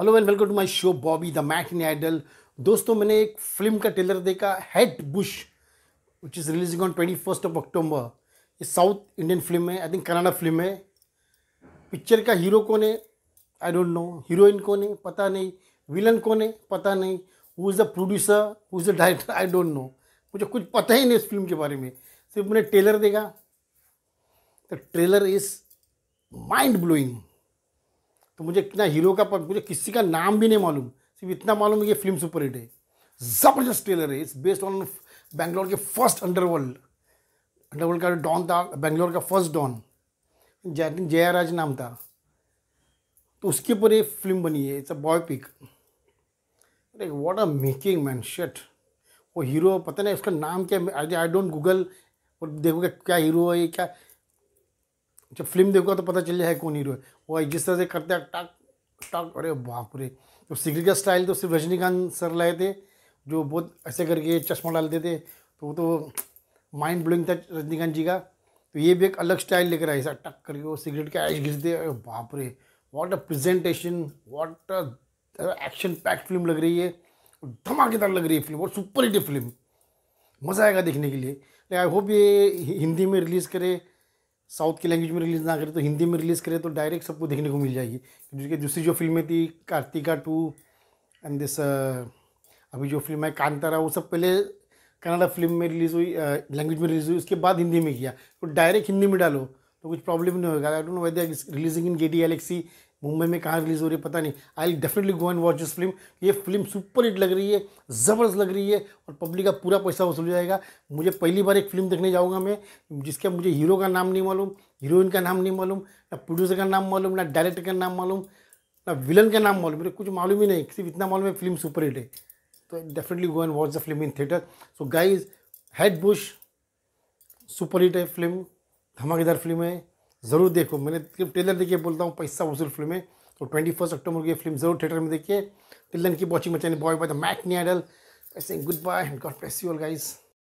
hello and welcome to my show Bobby the matinee idol दोस्तों मैंने एक film का ट्रेलर देखा Head Bush which is releasing on twenty first of October ये south Indian film है I think Kannada film है picture का hero कौन है आई डोंट नो हीरोइन कौन है पता नहीं विलन कौन है पता नहीं who is the producer who is the director I don't know मुझे कुछ पता ही नहीं इस फिल्म के बारे में सिर्फ मैंने ट्रेलर देखा the trailer is mind blowing तो मुझे इतना हीरो का मुझे किसी का नाम भी नहीं मालूम सिर्फ इतना मालूम है कि फिल्म सुपर हिट है ज़बरदस्त ट्रेलर है इट्स बेस्ड ऑन बैंगलोर के फर्स्ट अंडरवर्ल्ड अंडरवर्ल्ड का डॉन था बैंगलोर का फर्स्ट डॉन जयाराज नाम था तो उसके ऊपर ये फिल्म बनी है इट्स अ बॉय पिक अरे what are making man shirt वो हीरो पता नहीं उसका नाम क्या आई डोंट गूगल और देखो क्या क्या हीरो है क्या जब फिल्म देखूंगा तो पता चल जाए कौन हीरो है वो जिस तरह से करते हैं टक टक अरे बाप रे तो सिगरेट का स्टाइल तो सिर्फ रजनीकांत सर लाए थे जो बहुत ऐसे करके चश्मा डालते थे तो वो तो माइंड ब्लोइंग था रजनीकांत जी का तो ये भी एक अलग स्टाइल लेकर आए ऐसा टक करके वो सिगरेट के ऐश घिरते अरे बाप रे what a presentation what a action packed film लग रही है धमाकेदार लग रही है फिल्म और सुपर हिट फिल्म मज़ा आएगा देखने के लिए आई होप ये हिंदी में रिलीज़ करे साउथ की लैंग्वेज में रिलीज़ ना करें तो हिंदी में रिलीज़ करें तो डायरेक्ट सबको देखने को मिल जाएगी क्योंकि दूसरी जो फिल्में थी कार्तिका टू एंड दिस uh, अभी जो फिल्म है कांतारा वो सब पहले कनाडा फिल्म में रिलीज़ हुई लैंग्वेज uh, में रिलीज़ हुई उसके बाद हिंदी में किया तो डायरेक्ट हिंदी में डालो तो कुछ प्रॉब्लम नहीं होगा I don't know whether releasing in गेडी एलेक्सी मुंबई में कहाँ रिलीज़ हो रही है पता नहीं I definitely go and watch this film ये फिल्म सुपर हिट लग रही है ज़बरदस्त लग रही है और पब्लिक का पूरा पैसा वसूल जाएगा मुझे पहली बार एक फिल्म देखने जाऊँगा मैं जिसका मुझे हीरो का नाम नहीं मालूम हीरोइन का नाम नहीं मालूम ना प्रोड्यूसर का नाम मालूम ना डायरेक्टर का नाम मालूम ना विलन का नाम मालूम मेरे कुछ मालूम ही नहीं सिर्फ इतना मालूम है फिल्म सुपर हिट है तो definitely go and watch the film in theatre so guys हेड बुश सुपर हिट है फिल्म धमाकेदार फिल्म है ज़रूर देखो मैंने ट्रेलर देखिए बोलता हूँ पैसा वसूल फिल्म है तो ट्वेंटी फर्स्ट अक्टूबर को ये फिल्म जरूर थिएटर में देखिए टिल की वॉचिंग मचानी bye bye the mac idol I good bye and god bless you all guys